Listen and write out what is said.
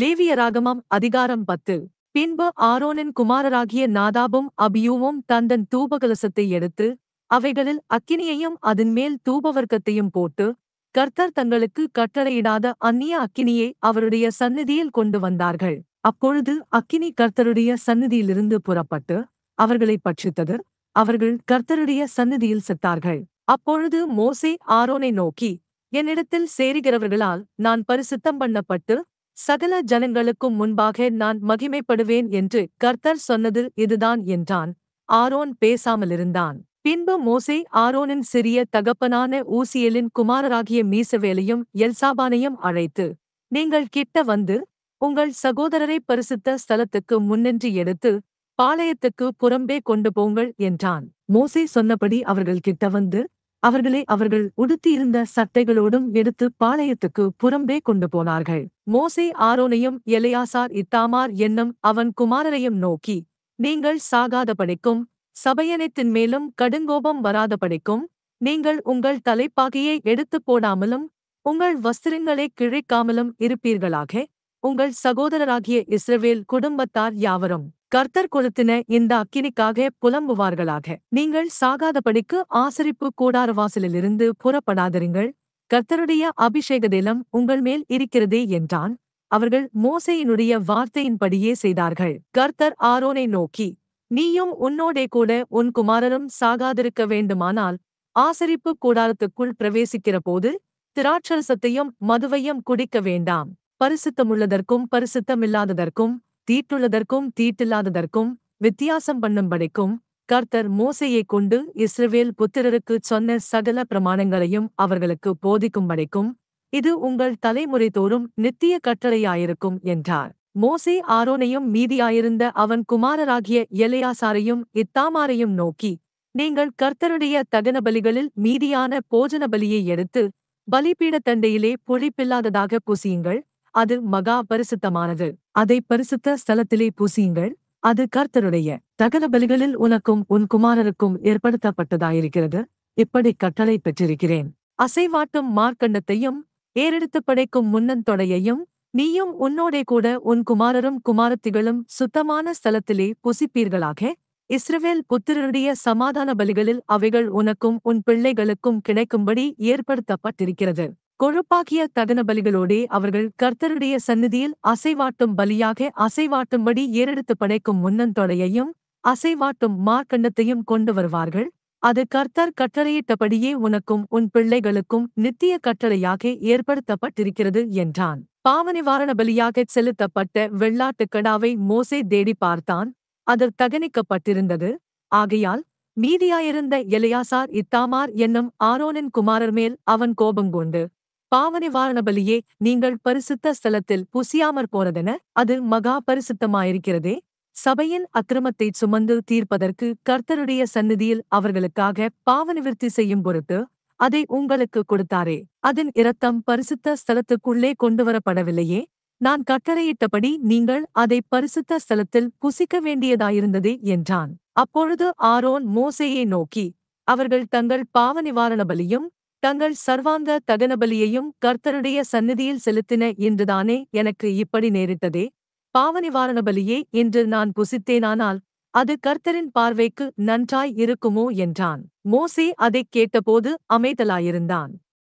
லேவியராகமம் அதிகாரம் பத்து பின்பு ஆரோனின் குமாரராகிய நாதாபும் அபியூவும் தந்தன் தூபகலசத்தை எடுத்து அவைகளில் அக்கினியையும் அதன்மேல் தூபவர்க்கத்தையும் போட்டு கர்த்தர் தங்களுக்கு கட்டளையிடாத அந்நிய அக்கினியை அவருடைய சந்நிதியில் கொண்டு வந்தார்கள் அப்பொழுது அக்கினி கர்த்தருடைய சந்நிதியிலிருந்து புறப்பட்டு அவர்களை பட்சித்தது அவர்கள் கர்த்தருடைய சந்நிதியில் செத்தார்கள் அப்பொழுது மோசே ஆரோனை நோக்கி என்னிடத்தில் சேருகிறவர்களால் நான் பரிசுத்தம் பண்ணப்பட்டு சகல ஜனங்களுக்கும் முன்பாக நான் மகிமைப்படுவேன் என்று கர்த்தர் சொன்னது இதுதான் என்றான் ஆரோன் பேசாமலிருந்தான் பின்பு மோசே ஆரோனின் சிறிய தகப்பனான ஊசியலின் குமாரராகிய மீசவேலையும் எல்சாபானையும் அழைத்து நீங்கள் கிட்ட வந்து உங்கள் சகோதரரை பரிசுத்த ஸ்தலத்துக்கு முன்னின்று எடுத்து பாளையத்துக்கு புறம்பே கொண்டு போங்கள் என்றான் மோசே சொன்னபடி அவர்கள் கிட்ட வந்து அவர்களை அவர்கள் உடுத்தியிருந்த சட்டைகளோடும் எடுத்து பாளையத்துக்கு புறம்பே கொண்டு போனார்கள் மோசே ஆரோனையும் எலையாசார் இத்தாமார் என்னும் அவன் குமாரரையும் நோக்கி நீங்கள் சாகாத படிக்கும் சபையனைத்தின் மேலும் கடுங்கோபம் வராத படிக்கும் நீங்கள் உங்கள் தலைப்பாகையை எடுத்து போடாமலும் உங்கள் வஸ்திரங்களை கிழிக்காமலும் இருப்பீர்களாக உங்கள் சகோதரராகிய இஸ்ரவேல் குடும்பத்தார் யாவரும் கர்த்தர் கொளுத்தின இந்த அக்கினிக்காக புலம்புவார்களாக நீங்கள் சாகாதபடிக்கு ஆசரிப்பு கூடார வாசலிலிருந்து புறப்படாதிருங்கள் கர்த்தருடைய அபிஷேக தினம் உங்கள் மேல் இருக்கிறதே என்றான் அவர்கள் மோசையினுடைய வார்த்தையின்படியே செய்தார்கள் கர்த்தர் ஆரோனை நோக்கி நீயும் உன்னோடே கூட உன் குமாரரும் சாகாதிருக்க வேண்டுமானால் ஆசரிப்பு கூடாரத்துக்குள் பிரவேசிக்கிற போது திராட்சரசத்தையும் மதுவையும் குடிக்க வேண்டாம் பரிசுத்தமுள்ளதற்கும் பரிசுத்தமில்லாததற்கும் தீட்டுள்ளதற்கும் தீட்டில்லாததற்கும் வித்தியாசம் பண்ணும்படிக்கும் கர்த்தர் மோசையைக் கொண்டு இஸ்ரவேல் புத்திரருக்கு சொன்ன சகல பிரமாணங்களையும் அவர்களுக்கு போதிக்கும்படிக்கும் இது உங்கள் தலைமுறை தோறும் நித்திய கட்டளையாயிருக்கும் என்றார் மோசே ஆரோனையும் மீதியாயிருந்த அவன் குமாரராகிய எலையாசாரையும் இத்தாமாரையும் நோக்கி நீங்கள் கர்த்தருடைய தகன பலிகளில் மீதியான போஜன பலியை எடுத்து தண்டையிலே பொழிப்பில்லாததாக புசியுங்கள் அது மகா பரிசுத்தமானது அதை பரிசுத்த ஸ்தலத்திலே பூசியுங்கள் அது கர்த்தருடைய தகன பலிகளில் உனக்கும் உன் குமாரருக்கும் ஏற்படுத்தப்பட்டதாயிருக்கிறது இப்படி கட்டளை பெற்றிருக்கிறேன் அசைவாட்டும் மார்க்கண்டத்தையும் ஏறெடுத்து படைக்கும் முன்னந்தொடையையும் நீயும் உன்னோடே கூட உன் குமாரரும் குமாரத்திகளும் சுத்தமான ஸ்தலத்திலே புசிப்பீர்களாக இஸ்ரவேல் புத்திரருடைய சமாதான பலிகளில் அவைகள் உனக்கும் உன் பிள்ளைகளுக்கும் கிடைக்கும்படி ஏற்படுத்தப்பட்டிருக்கிறது கொழுப்பாகிய ததன பலிகளோடே அவர்கள் கர்த்தருடைய சந்நிதியில் அசைவாட்டும் பலியாக அசைவாட்டும்படி ஏறெடுத்து படைக்கும் முன்னந்தொடையையும் அசைவாட்டும் மார்க்கண்டத்தையும் கொண்டு வருவார்கள் அது கர்த்தர் கட்டளையிட்டபடியே உனக்கும் உன் பிள்ளைகளுக்கும் நித்திய கட்டளையாக ஏற்படுத்தப்பட்டிருக்கிறது என்றான் பாவநிவாரண பலியாக செலுத்தப்பட்ட வெள்ளாட்டுக் கடாவை மோசே தேடி பார்த்தான் அது தகனிக்கப்பட்டிருந்தது ஆகையால் மீதியாயிருந்த எலையாசார் இத்தாமார் என்னும் ஆரோனின் குமாரர் மேல் அவன் கோபங்கொண்டு பாவநிவாரண பலியே நீங்கள் பரிசுத்த ஸ்தலத்தில் புசியாமற் போனதென அது மகா பரிசுத்தமாயிருக்கிறதே சபையின் அக்கிரமத்தை சுமந்து தீர்ப்பதற்கு கர்த்தருடைய சந்நிதியில் அவர்களுக்காக பாவனிவிருத்தி செய்யும் பொருட்டு அதை உங்களுக்கு கொடுத்தாரே அதன் இரத்தம் பரிசுத்த ஸ்தலத்துக்குள்ளே கொண்டுவரப்படவில்லையே நான் கட்டளையிட்டபடி நீங்கள் அதை பரிசுத்த ஸ்தலத்தில் புசிக்க வேண்டியதாயிருந்ததே என்றான் அப்பொழுது ஆரோன் மோசையை நோக்கி அவர்கள் தங்கள் பாவ நிவாரண பலியும் தங்கள் சர்வாங்க தகனபலியையும் கர்த்தருடைய சந்நிதியில் செலுத்தின என்றுதானே எனக்கு இப்படி நேரிட்டதே பாவநிவாரண பலியே என்று நான் புசித்தேனானால் அது கர்த்தரின் பார்வைக்கு நன்றாய் இருக்குமோ என்றான் மோசே அதைக் கேட்டபோது அமைதலாயிருந்தான்